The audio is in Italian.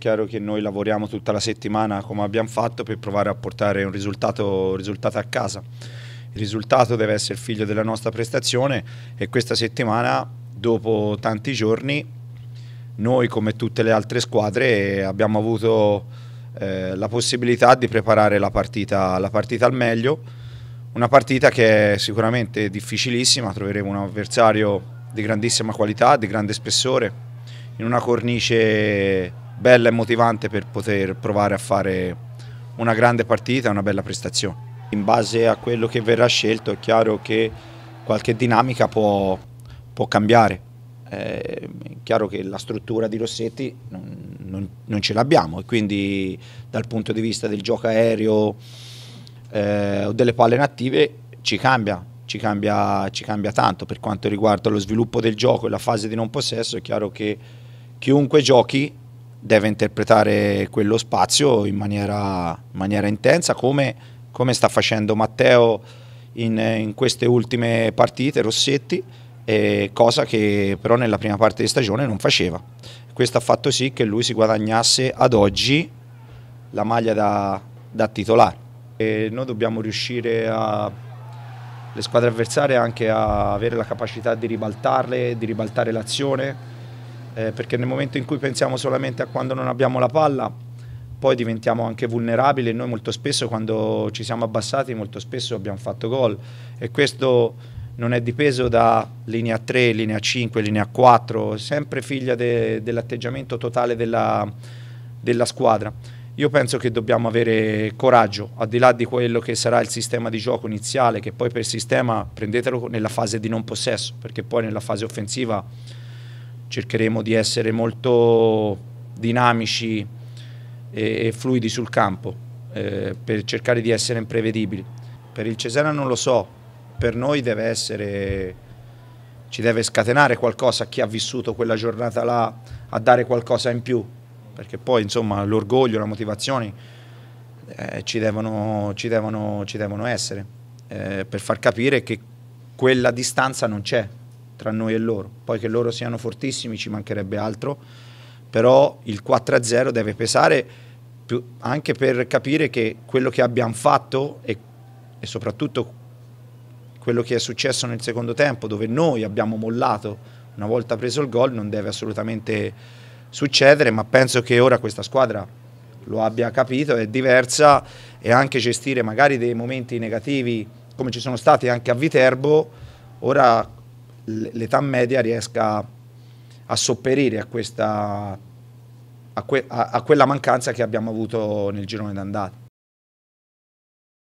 chiaro che noi lavoriamo tutta la settimana come abbiamo fatto per provare a portare un risultato, risultato, a casa. Il risultato deve essere figlio della nostra prestazione e questa settimana, dopo tanti giorni, noi come tutte le altre squadre abbiamo avuto eh, la possibilità di preparare la partita, la partita al meglio, una partita che è sicuramente difficilissima, troveremo un avversario di grandissima qualità, di grande spessore, in una cornice bella e motivante per poter provare a fare una grande partita, una bella prestazione. In base a quello che verrà scelto è chiaro che qualche dinamica può, può cambiare. Eh, è chiaro che la struttura di Rossetti non, non, non ce l'abbiamo e quindi dal punto di vista del gioco aereo eh, o delle palle native ci cambia, ci cambia, ci cambia tanto per quanto riguarda lo sviluppo del gioco e la fase di non possesso è chiaro che chiunque giochi deve interpretare quello spazio in maniera, in maniera intensa come, come, sta facendo Matteo in, in queste ultime partite, Rossetti, eh, cosa che però nella prima parte di stagione non faceva. Questo ha fatto sì che lui si guadagnasse ad oggi la maglia da, da titolare. E noi dobbiamo riuscire a, le squadre avversarie anche a avere la capacità di ribaltarle, di ribaltare l'azione eh, perché nel momento in cui pensiamo solamente a quando non abbiamo la palla, poi diventiamo anche vulnerabili e noi molto spesso quando ci siamo abbassati molto spesso abbiamo fatto gol e questo non è dipeso da linea 3, linea 5, linea 4, sempre figlia de, dell'atteggiamento totale della, della squadra. Io penso che dobbiamo avere coraggio, al di là di quello che sarà il sistema di gioco iniziale, che poi per sistema prendetelo nella fase di non possesso, perché poi nella fase offensiva cercheremo di essere molto dinamici e, e fluidi sul campo eh, per cercare di essere imprevedibili. Per il Cesena non lo so, per noi deve essere, ci deve scatenare qualcosa chi ha vissuto quella giornata là a dare qualcosa in più, perché poi insomma l'orgoglio, la motivazione eh, ci, devono, ci, devono, ci, devono, essere eh, per far capire che quella distanza non c'è, tra noi e loro. Poi che loro siano fortissimi ci mancherebbe altro, però il 4-0 deve pesare più, anche per capire che quello che abbiamo fatto e, e soprattutto quello che è successo nel secondo tempo, dove noi abbiamo mollato una volta preso il gol, non deve assolutamente succedere, ma penso che ora questa squadra lo abbia capito, è diversa e anche gestire magari dei momenti negativi come ci sono stati anche a Viterbo, ora l'età media riesca a sopperire a, questa, a, que, a, a quella mancanza che abbiamo avuto nel girone d'andata.